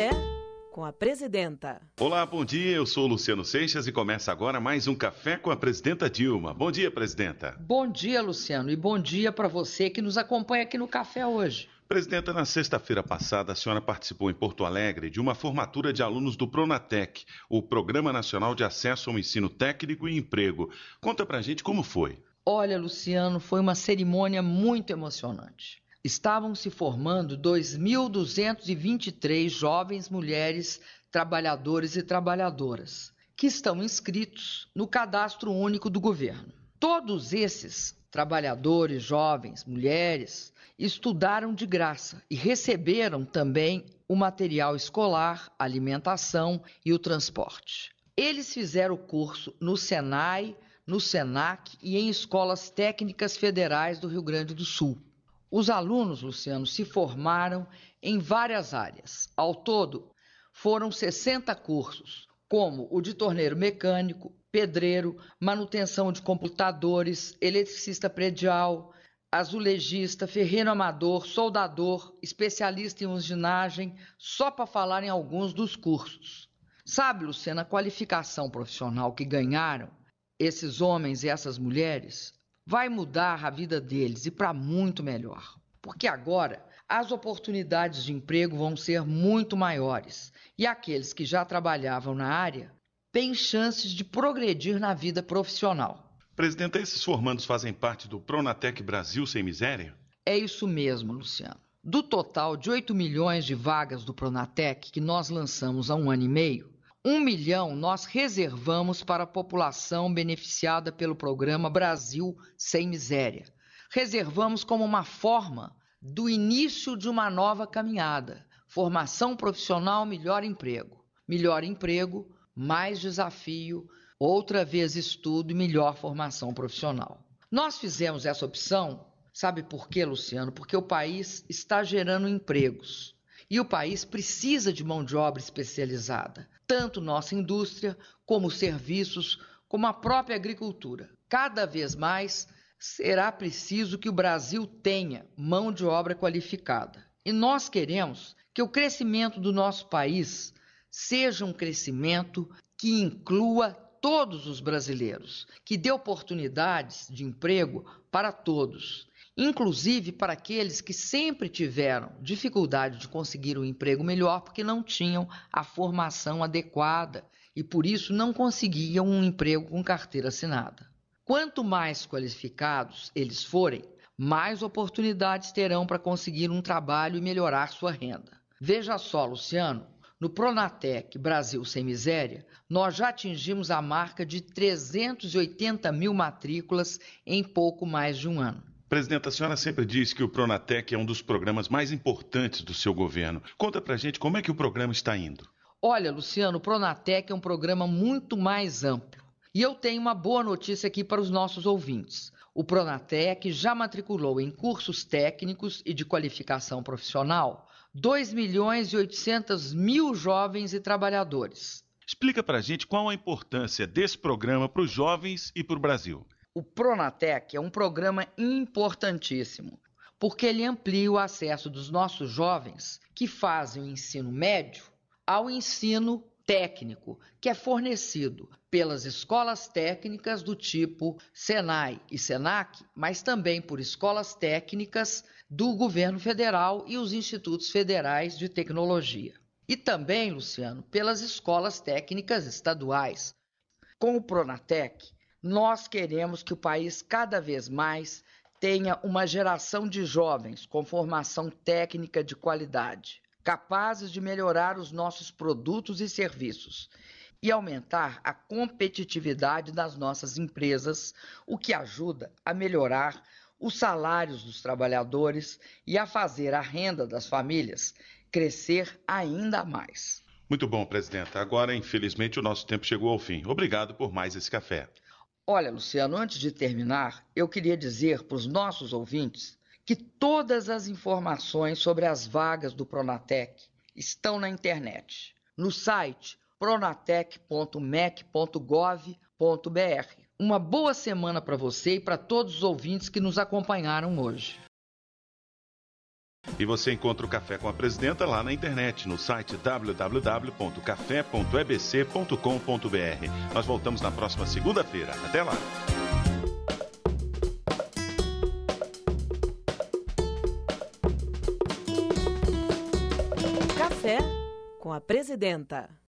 Café com a Presidenta. Olá, bom dia. Eu sou Luciano Seixas e começa agora mais um Café com a Presidenta Dilma. Bom dia, Presidenta. Bom dia, Luciano, e bom dia para você que nos acompanha aqui no Café hoje. Presidenta, na sexta-feira passada, a senhora participou em Porto Alegre de uma formatura de alunos do Pronatec, o Programa Nacional de Acesso ao Ensino Técnico e Emprego. Conta pra gente como foi. Olha, Luciano, foi uma cerimônia muito emocionante estavam se formando 2.223 jovens mulheres trabalhadores e trabalhadoras que estão inscritos no cadastro único do governo. Todos esses trabalhadores, jovens, mulheres, estudaram de graça e receberam também o material escolar, alimentação e o transporte. Eles fizeram o curso no Senai, no Senac e em escolas técnicas federais do Rio Grande do Sul. Os alunos, Luciano, se formaram em várias áreas. Ao todo, foram 60 cursos, como o de torneiro mecânico, pedreiro, manutenção de computadores, eletricista predial, azulejista, ferreiro amador, soldador, especialista em usinagem, só para falar em alguns dos cursos. Sabe, Luciana, a qualificação profissional que ganharam esses homens e essas mulheres vai mudar a vida deles e para muito melhor. Porque agora as oportunidades de emprego vão ser muito maiores e aqueles que já trabalhavam na área têm chances de progredir na vida profissional. Presidente, é esses formandos fazem parte do Pronatec Brasil Sem Miséria? É isso mesmo, Luciano. Do total de 8 milhões de vagas do Pronatec que nós lançamos há um ano e meio, um milhão nós reservamos para a população beneficiada pelo programa Brasil Sem Miséria. Reservamos como uma forma do início de uma nova caminhada. Formação profissional, melhor emprego. Melhor emprego, mais desafio, outra vez estudo e melhor formação profissional. Nós fizemos essa opção, sabe por quê, Luciano? Porque o país está gerando empregos. E o país precisa de mão de obra especializada, tanto nossa indústria, como serviços, como a própria agricultura. Cada vez mais será preciso que o Brasil tenha mão de obra qualificada. E nós queremos que o crescimento do nosso país seja um crescimento que inclua todos os brasileiros, que dê oportunidades de emprego para todos inclusive para aqueles que sempre tiveram dificuldade de conseguir um emprego melhor porque não tinham a formação adequada e por isso não conseguiam um emprego com carteira assinada. Quanto mais qualificados eles forem, mais oportunidades terão para conseguir um trabalho e melhorar sua renda. Veja só, Luciano, no Pronatec Brasil Sem Miséria, nós já atingimos a marca de 380 mil matrículas em pouco mais de um ano. Presidenta, a senhora sempre disse que o Pronatec é um dos programas mais importantes do seu governo. Conta pra gente como é que o programa está indo. Olha, Luciano, o Pronatec é um programa muito mais amplo. E eu tenho uma boa notícia aqui para os nossos ouvintes. O Pronatec já matriculou em cursos técnicos e de qualificação profissional 2 milhões e 800 mil jovens e trabalhadores. Explica para a gente qual a importância desse programa para os jovens e para o Brasil. O Pronatec é um programa importantíssimo, porque ele amplia o acesso dos nossos jovens que fazem o ensino médio ao ensino técnico, que é fornecido pelas escolas técnicas do tipo Senai e Senac, mas também por escolas técnicas do governo federal e os institutos federais de tecnologia. E também, Luciano, pelas escolas técnicas estaduais. Com o Pronatec, nós queremos que o país cada vez mais tenha uma geração de jovens com formação técnica de qualidade, capazes de melhorar os nossos produtos e serviços e aumentar a competitividade das nossas empresas, o que ajuda a melhorar os salários dos trabalhadores e a fazer a renda das famílias crescer ainda mais. Muito bom, presidenta. Agora, infelizmente, o nosso tempo chegou ao fim. Obrigado por mais esse café. Olha, Luciano, antes de terminar, eu queria dizer para os nossos ouvintes que todas as informações sobre as vagas do Pronatec estão na internet, no site pronatec.mec.gov.br. Uma boa semana para você e para todos os ouvintes que nos acompanharam hoje. E você encontra o Café com a Presidenta lá na internet, no site www.café.ebc.com.br. Nós voltamos na próxima segunda-feira. Até lá! Café com a Presidenta.